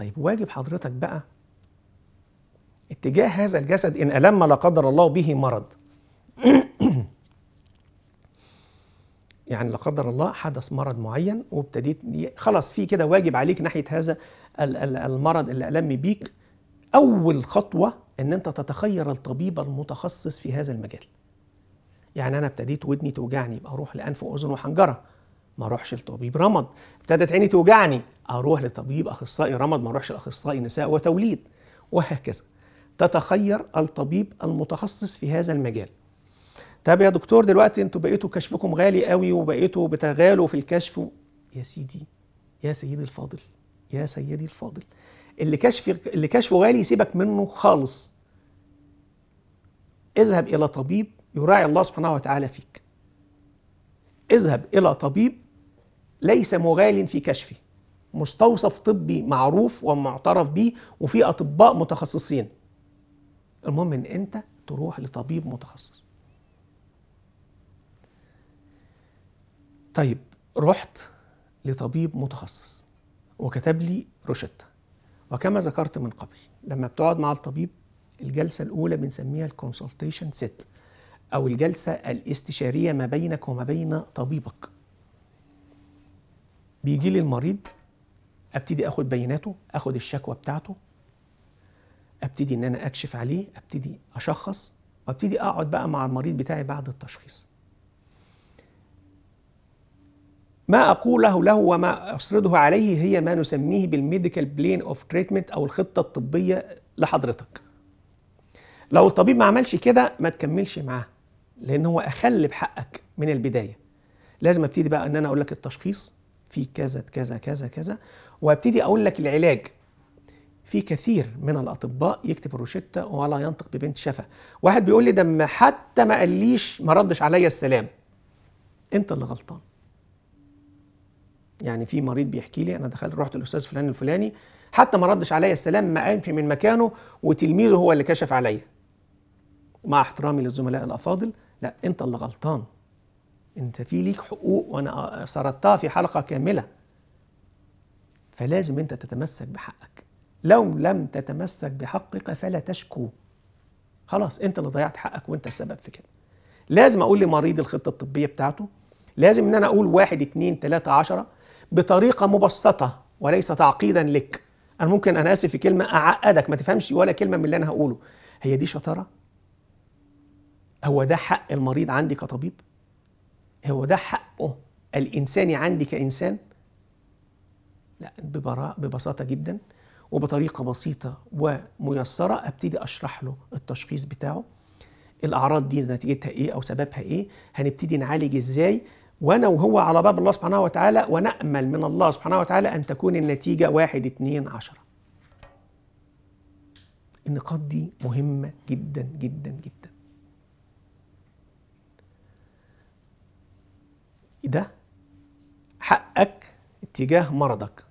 طيب واجب حضرتك بقى اتجاه هذا الجسد إن ألم لا قدر الله به مرض يعني لا قدر الله حدث مرض معين وابتديت خلاص في كده واجب عليك ناحيه هذا المرض اللي الم بيك اول خطوه ان انت تتخير الطبيب المتخصص في هذا المجال يعني انا ابتديت ودني توجعني يبقى اروح لانف واذن وحنجره ما اروحش لطبيب رمض ابتدت عيني توجعني اروح لطبيب اخصائي رمد ما اروحش لاخصائي نساء وتوليد وهكذا تتخير الطبيب المتخصص في هذا المجال طب يا دكتور دلوقتي انتوا بقيتوا كشفكم غالي قوي وبقيتوا بتغالوا في الكشف يا سيدي يا سيدي الفاضل يا سيدي الفاضل اللي كشف اللي كشفه غالي سيبك منه خالص اذهب الى طبيب يراعي الله سبحانه وتعالى فيك اذهب الى طبيب ليس مغال في كشفه مستوصف طبي معروف ومعترف بيه وفي اطباء متخصصين المهم ان انت تروح لطبيب متخصص طيب رحت لطبيب متخصص وكتب لي روشتة وكما ذكرت من قبل لما بتقعد مع الطبيب الجلسة الأولى بنسميها الكونسلتيشن سيت أو الجلسة الاستشارية ما بينك وما بين طبيبك بيجي لي المريض ابتدي اخد بياناته اخد الشكوى بتاعته ابتدي ان انا اكشف عليه ابتدي اشخص وابتدي اقعد بقى مع المريض بتاعي بعد التشخيص ما أقوله له وما أسرده عليه هي ما نسميه بالميديكال بلين اوف تريتمنت أو الخطة الطبية لحضرتك. لو الطبيب ما عملش كده ما تكملش معاه لأن هو أخل بحقك من البداية. لازم أبتدي بقى إن أنا أقول لك التشخيص في كذا كذا كذا كذا وابتدي اقول لك العلاج في كثير من الاطباء يكتب الروشته ولا ينطق ببنت شفا واحد بيقول لي ده ما حتى ما قاليش ما ردش عليا السلام انت اللي غلطان يعني في مريض بيحكي لي انا دخلت رحت الاستاذ فلان الفلاني حتى ما ردش عليا السلام ما قامش من مكانه وتلميذه هو اللي كشف عليا مع احترامي للزملاء الافاضل لا انت اللي غلطان انت في ليك حقوق وانا سردتها في حلقه كامله فلازم انت تتمسك بحقك لو لم تتمسك بحقك فلا تشكو خلاص انت اللي ضيعت حقك وانت السبب في كده لازم اقول لمريض الخطه الطبيه بتاعته لازم ان انا اقول واحد اتنين تلاته عشره بطريقه مبسطه وليس تعقيدا لك انا ممكن انا اسف في كلمه اعقدك ما تفهمش ولا كلمه من اللي انا هقوله هي دي شطاره هو ده حق المريض عندي كطبيب هو ده حقه الانساني عندي كانسان لا ببراء ببساطه جدا وبطريقه بسيطه وميسره ابتدي اشرح له التشخيص بتاعه الاعراض دي نتيجتها ايه او سببها ايه هنبتدي نعالج ازاي وانا وهو على باب الله سبحانه وتعالى ونامل من الله سبحانه وتعالى ان تكون النتيجه واحد اتنين عشره النقاط دي مهمه جدا جدا جدا ده حقك اتجاه مرضك